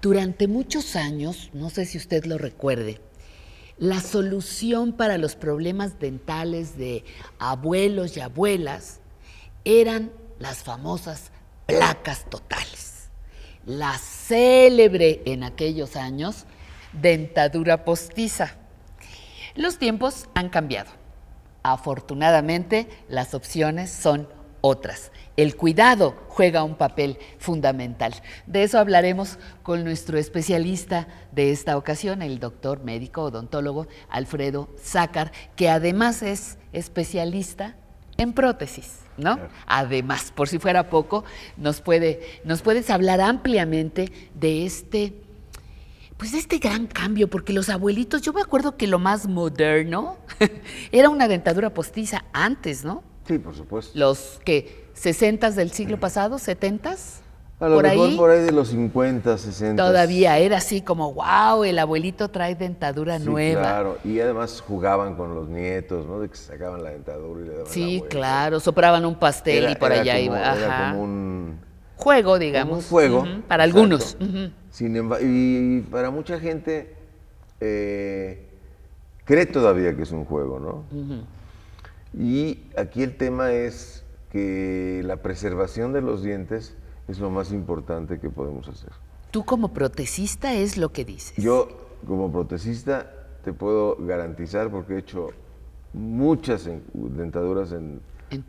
Durante muchos años, no sé si usted lo recuerde, la solución para los problemas dentales de abuelos y abuelas eran las famosas placas totales. La célebre en aquellos años dentadura postiza. Los tiempos han cambiado. Afortunadamente, las opciones son otras. El cuidado juega un papel fundamental. De eso hablaremos con nuestro especialista de esta ocasión, el doctor médico odontólogo Alfredo Zácar, que además es especialista en prótesis, ¿no? Además, por si fuera poco, nos, puede, nos puedes hablar ampliamente de este, pues de este gran cambio, porque los abuelitos, yo me acuerdo que lo más moderno era una dentadura postiza antes, ¿no? Sí, por supuesto. Los que sesentas del siglo pasado, setentas? a lo por mejor ahí, por ahí de los 50, 60. Todavía era así como, wow, el abuelito trae dentadura nueva. Claro, y además jugaban con los nietos, ¿no? De que sacaban la dentadura y le daban Sí, claro, sopraban un pastel y por allá iba. Era como un juego, digamos. un juego. para algunos. Sin embargo, y para mucha gente eh, cree todavía que es un juego, ¿no? Y aquí el tema es que la preservación de los dientes es lo más importante que podemos hacer. Tú como protecista es lo que dices. Yo como protecista te puedo garantizar, porque he hecho muchas dentaduras en,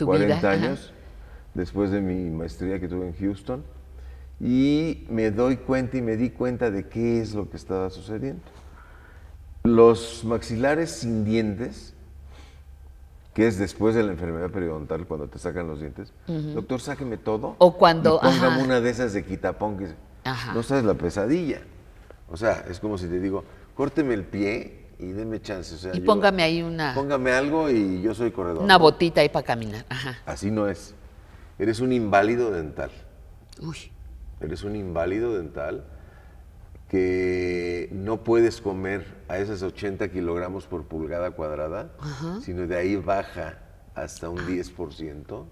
40 años, después de mi maestría que tuve en Houston, y me doy cuenta y me di cuenta de qué es lo que estaba sucediendo. Los maxilares sin dientes que es después de la enfermedad periodontal cuando te sacan los dientes. Doctor, sáqueme todo. O cuando. Y póngame una de esas de quitapón que ajá. no sabes la pesadilla. O sea, es como si te digo, córteme el pie y deme chance. y póngame ahí una. Póngame algo y yo soy corredor. Una botita ahí para caminar. Ajá. Así no es. Eres un inválido dental. Uy. Eres un inválido dental que no puedes comer a esos 80 kilogramos por pulgada cuadrada, sino de ahí baja hasta un 10%. Ah.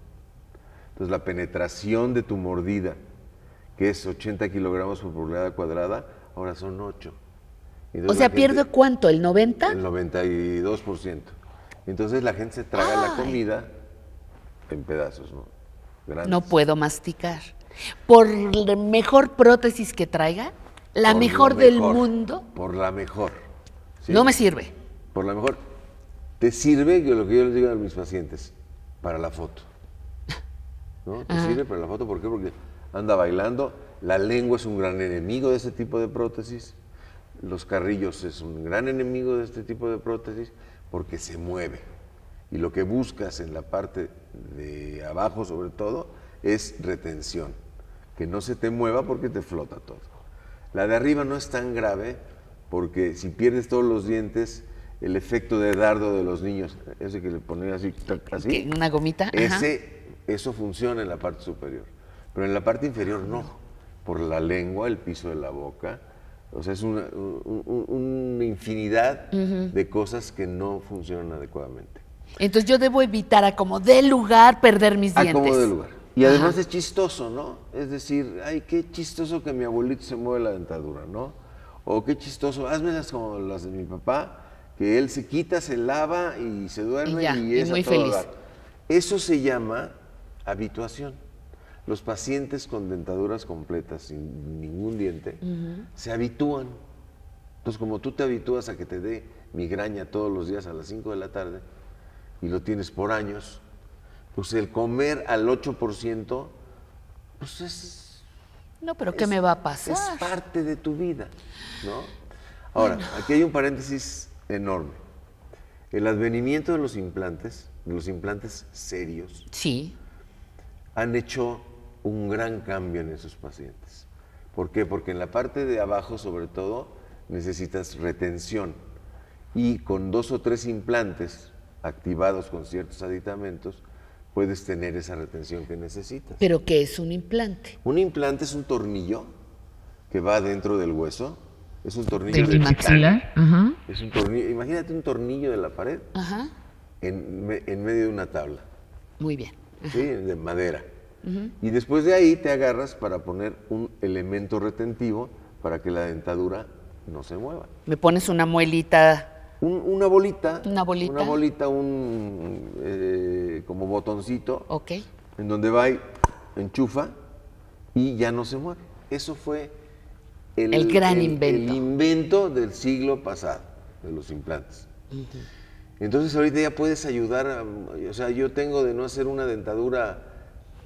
Entonces la penetración de tu mordida, que es 80 kilogramos por pulgada cuadrada, ahora son 8. o sea, pierde cuánto, el 90? El 92%. Entonces la gente se traga la comida en pedazos, ¿no? No puedo masticar. Por mejor prótesis que traiga, la mejor, del mundo. Por la mejor. No me sirve. Por la mejor. Te sirve lo que yo les digo a mis pacientes, para la foto. ¿No? Te sirve para la foto, ¿por qué? Porque anda bailando, la lengua es un gran enemigo de ese tipo de prótesis, los carrillos es un gran enemigo de este tipo de prótesis, porque se mueve. Y lo que buscas en la parte de abajo, sobre todo, es retención, que no se te mueva porque te flota todo. La de arriba no es tan grave porque si pierdes todos los dientes, el efecto de dardo de los niños, ese que le ponen así, así. ¿Una gomita? Ese, eso funciona en la parte superior, pero en la parte inferior no, por la lengua, el piso de la boca. O sea, es una, infinidad de cosas que no funcionan adecuadamente. Entonces yo debo evitar a como de lugar perder mis dientes. A como de lugar. Y además es chistoso, ¿no? Es decir, ay, qué chistoso que mi abuelito se mueve la dentadura, ¿no? O qué chistoso, hazme las como las de mi papá, que él se quita, se lava y se duerme y, es muy feliz. Eso se llama habituación. Los pacientes con dentaduras completas, sin ningún diente, se habitúan. Entonces, como tú te habitúas a que te dé migraña todos los días a las 5 de la tarde y lo tienes por años, pues el comer al 8%, pues es... No, pero ¿qué me va a pasar? Es parte de tu vida, ¿no? Ahora, aquí hay un paréntesis enorme. El advenimiento de los implantes, de los implantes serios, sí. han hecho un gran cambio en esos pacientes. ¿Por qué? Porque en la parte de abajo, sobre todo, necesitas retención. Y con dos o tres implantes activados con ciertos aditamentos, puedes tener esa retención que necesitas. ¿Pero qué es un implante? Un implante es un tornillo que va dentro del hueso. Es un tornillo de maxilar. Es un tornillo. Imagínate un tornillo de la pared Ajá. En, medio de una tabla. Muy bien. Sí, de madera. Y después de ahí te agarras para poner un elemento retentivo para que la dentadura no se mueva. Me pones una muelita una bolita. Una bolita. Una bolita, un eh, como botoncito. En donde va y enchufa y ya no se mueve. Eso fue el, gran invento. del siglo pasado, de los implantes. Entonces ahorita ya puedes ayudar, o sea, yo tengo de no hacer una dentadura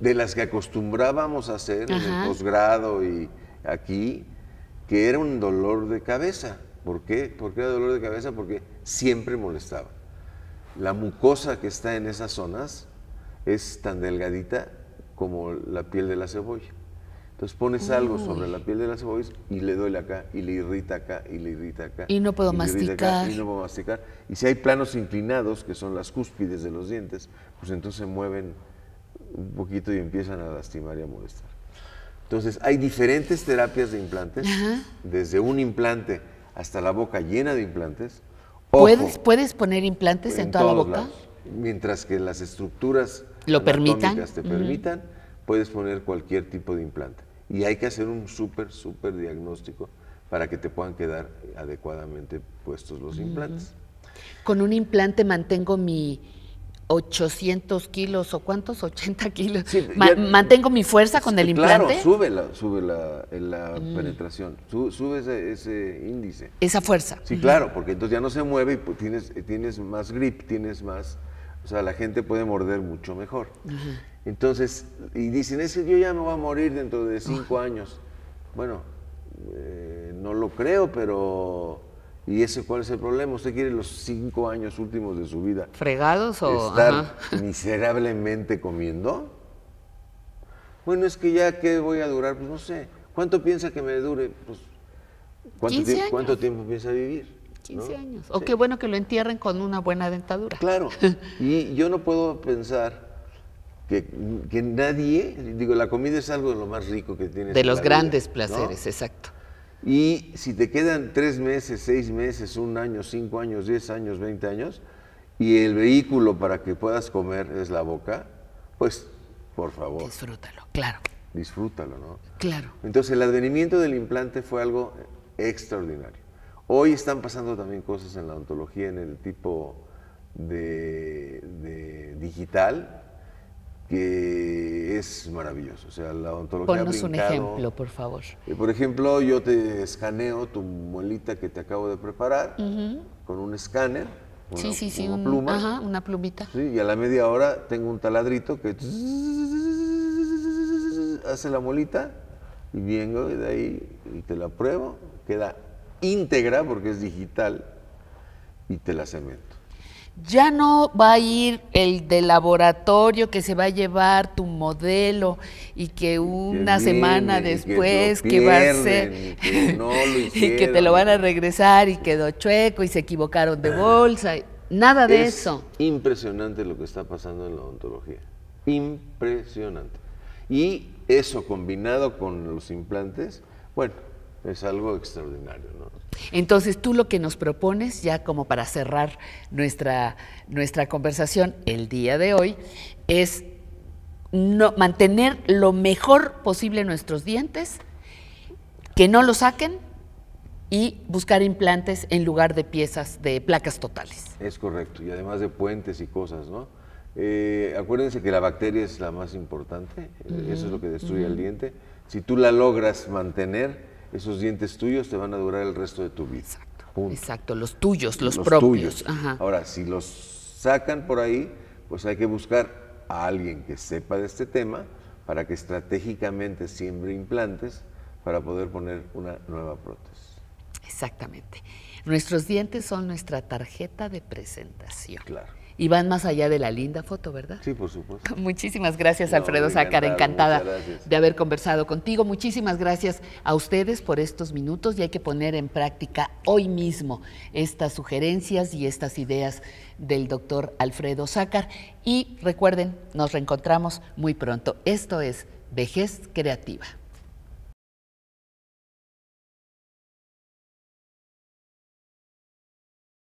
de las que acostumbrábamos a hacer en el posgrado y aquí, que era un dolor de cabeza. ¿Por qué? Porque era dolor de cabeza, porque siempre molestaba. La mucosa que está en esas zonas es tan delgadita como la piel de la cebolla. Entonces pones algo sobre la piel de la cebolla y le duele acá, y le irrita acá, y le irrita acá. Y no puedo masticar. y puedo masticar. Y si hay planos inclinados, que son las cúspides de los dientes, pues entonces se mueven un poquito y empiezan a lastimar y a molestar. Entonces hay diferentes terapias de implantes, desde un implante hasta la boca llena de implantes. ¿Puedes, ¿Puedes poner implantes en, toda la boca? Mientras que las estructuras ¿Lo permitan? te permitan, puedes poner cualquier tipo de implante. Y hay que hacer un súper, súper diagnóstico para que te puedan quedar adecuadamente puestos los implantes. Con un implante mantengo mi, 800 kilos o cuántos, 80 kilos. ¿Mantengo mi fuerza con el implante? Claro, sube la, sube la, mm. penetración, sube, ese, índice. Esa fuerza. Sí, claro, porque entonces ya no se mueve y pues, tienes, tienes más grip, tienes más... O sea, la gente puede morder mucho mejor. Entonces, y dicen, es que yo ya me voy a morir dentro de cinco años. Bueno, eh, no lo creo, pero y ese cuál es el problema. Usted quiere los cinco años últimos de su vida. ¿Fregados o.? Estar miserablemente comiendo. Bueno, es que ya que voy a durar, pues no sé. ¿Cuánto piensa que me dure? Pues, ¿cuánto, tiempo piensa vivir? 15 años. O qué bueno que lo entierren con una buena dentadura. Claro. y yo no puedo pensar que, nadie, digo, la comida es algo de lo más rico que tiene. De los grandes placeres, exacto. Y si te quedan tres meses, seis meses, un año, cinco años, diez años, veinte años, y el vehículo para que puedas comer es la boca, pues por favor. Disfrútalo, claro. Disfrútalo, ¿no? Claro. Entonces el advenimiento del implante fue algo extraordinario. Hoy están pasando también cosas en la ontología, en el tipo de, digital, que es maravilloso. O sea, la ontología. un ejemplo, por favor. por ejemplo, yo te escaneo tu molita que te acabo de preparar con un escáner. Una, una pluma. una plumita. y a la media hora tengo un taladrito que hace la molita y vengo de ahí y te la pruebo. Queda íntegra porque es digital y te la cemento ya no va a ir el de laboratorio que se va a llevar tu modelo y que una semana después que, va a ser no lo y que te lo van a regresar y quedó chueco y se equivocaron de ah. bolsa, nada de eso. Impresionante lo que está pasando en la odontología. Impresionante. Y eso combinado con los implantes, bueno, es algo extraordinario, ¿no? Entonces tú lo que nos propones, ya como para cerrar nuestra, conversación el día de hoy, es mantener lo mejor posible nuestros dientes, que no lo saquen y buscar implantes en lugar de piezas de placas totales. Es correcto, y además de puentes y cosas, ¿no? Eh, acuérdense que la bacteria es la más importante, eh, eso es lo que destruye el diente. Si tú la logras mantener, esos dientes tuyos te van a durar el resto de tu vida. Exacto. Exacto, los tuyos, los, los Tuyos. Ahora, si los sacan por ahí, pues hay que buscar a alguien que sepa de este tema para que estratégicamente siembre implantes para poder poner una nueva prótesis. Exactamente. Nuestros dientes son nuestra tarjeta de presentación. Claro y van más allá de la linda foto, ¿verdad? Sí, por supuesto. Muchísimas gracias, Alfredo Sácar, encantada de haber conversado contigo. Muchísimas gracias a ustedes por estos minutos y hay que poner en práctica hoy mismo estas sugerencias y estas ideas del doctor Alfredo Sácar. Y recuerden, nos reencontramos muy pronto. Esto es Vejez Creativa.